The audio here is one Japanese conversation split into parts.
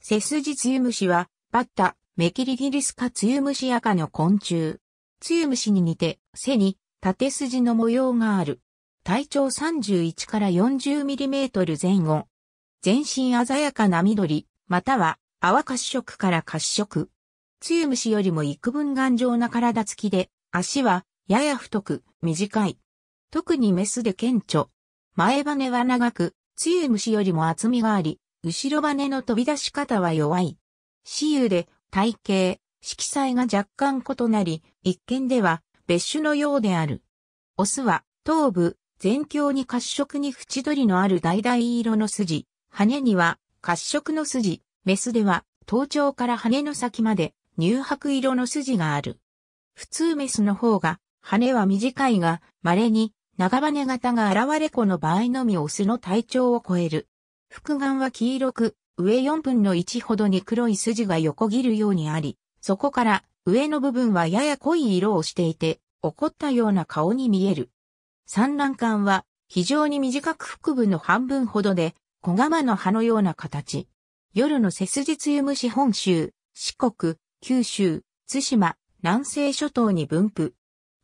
セスジツユムシは、バッタ、メキリギリスカツユムシアカの昆虫。ツユムシに似て、背に、縦筋の模様がある。体長31から4 0トル前後。全身鮮やかな緑、または泡褐色から褐色。ツユムシよりも幾分頑丈な体つきで、足はやや太く、短い。特にメスで顕著。前羽は長く、ツユムシよりも厚みがあり、後ろ羽の飛び出し方は弱い。私有で体型、色彩が若干異なり、一見では別種のようである。オスは頭部、全胸に褐色に縁取りのある橙色の筋、羽には褐色の筋、メスでは頭頂から羽の先まで乳白色の筋がある。普通メスの方が羽は短いが稀に長羽型が現れ子の場合のみオスの体調を超える。複眼は黄色く、上4分の1ほどに黒い筋が横切るようにあり、そこから上の部分はやや濃い色をしていて、怒ったような顔に見える。産卵管は非常に短く腹部の半分ほどで、小釜の葉のような形。夜の背筋つゆ虫本州、四国、九州、津島、南西諸島に分布。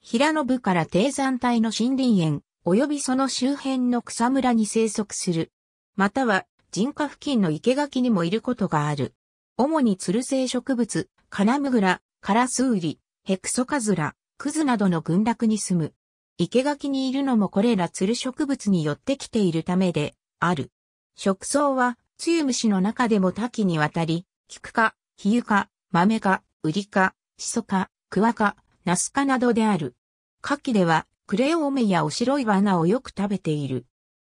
平野部から低山帯の森林園、及びその周辺の草むらに生息する。または人家付近の生垣にもいることがある。主にツル性植物、カナムグラ、カラスウリ、ヘクソカズラ、クズなどの群落に住む。生垣にいるのもこれらツル植物によってきているためで、ある。食草は、ツユムシの中でも多岐にわたり、キクカ、ヒユカ、マメカ、ウリカ、シソカ、クワカ、ナスカなどである。夏季では、クレオメやオシロイバナをよく食べている。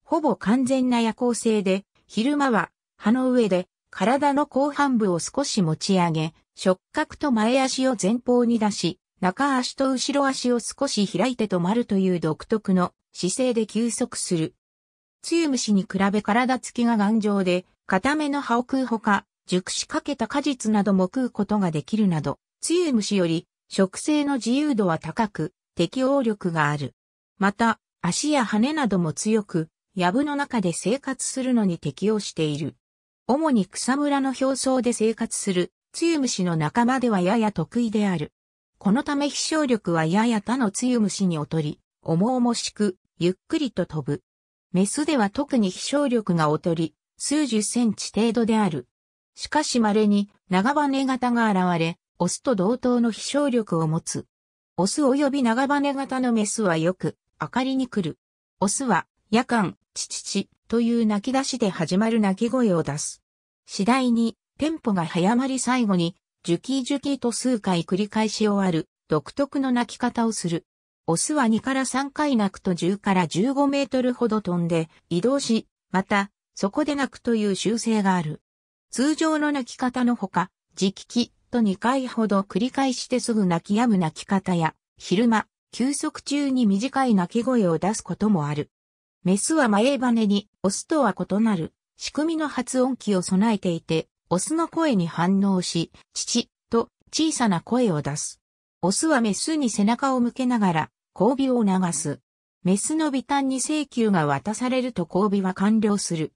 ほぼ完全な夜行性で、昼間は葉の上で体の後半部を少し持ち上げ、触覚と前足を前方に出し、中足と後ろ足を少し開いて止まるという独特の姿勢で休息する。つゆ虫に比べ体つきが頑丈で、固めの葉を食うほか、熟しかけた果実なども食うことができるなど、つゆ虫より食性の自由度は高く、適応力がある。また、足や羽なども強く、藪の中で生活するのに適応している。主に草むらの表層で生活する、つゆ虫の仲間ではやや得意である。このため飛翔力はやや他のつゆ虫に劣り、重々しく、ゆっくりと飛ぶ。メスでは特に飛翔力が劣り、数十センチ程度である。しかし稀に長羽型が現れ、オスと同等の飛翔力を持つ。オス及び長羽型のメスはよく、明かりに来る。オスは夜間、ちちち、という泣き出しで始まる泣き声を出す。次第に、テンポが早まり最後に、ジュキージュキと数回繰り返し終わる、独特の泣き方をする。オスは2から3回泣くと10から15メートルほど飛んで移動し、また、そこで泣くという習性がある。通常の泣き方のほか、直帰と2回ほど繰り返してすぐ泣き止む泣き方や、昼間、休息中に短い泣き声を出すこともある。メスは前羽に、オスとは異なる、仕組みの発音器を備えていて、オスの声に反応し、父と小さな声を出す。オスはメスに背中を向けながら、交尾を流す。メスの微端に請求が渡されると交尾は完了する。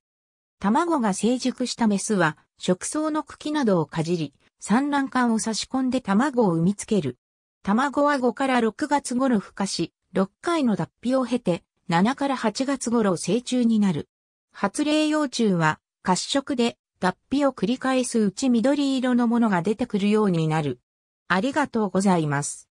卵が成熟したメスは、食草の茎などをかじり、産卵管を差し込んで卵を産みつける。卵は5から6月頃孵化し、6回の脱皮を経て、7から8月頃成虫になる。発令幼虫は褐色で脱皮を繰り返すうち緑色のものが出てくるようになる。ありがとうございます。